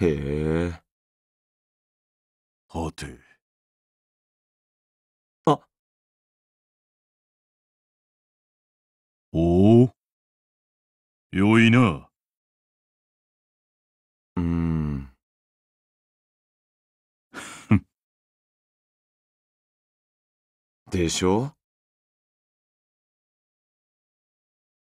へえ。はて。あ。おお。よいな。うん。でしょ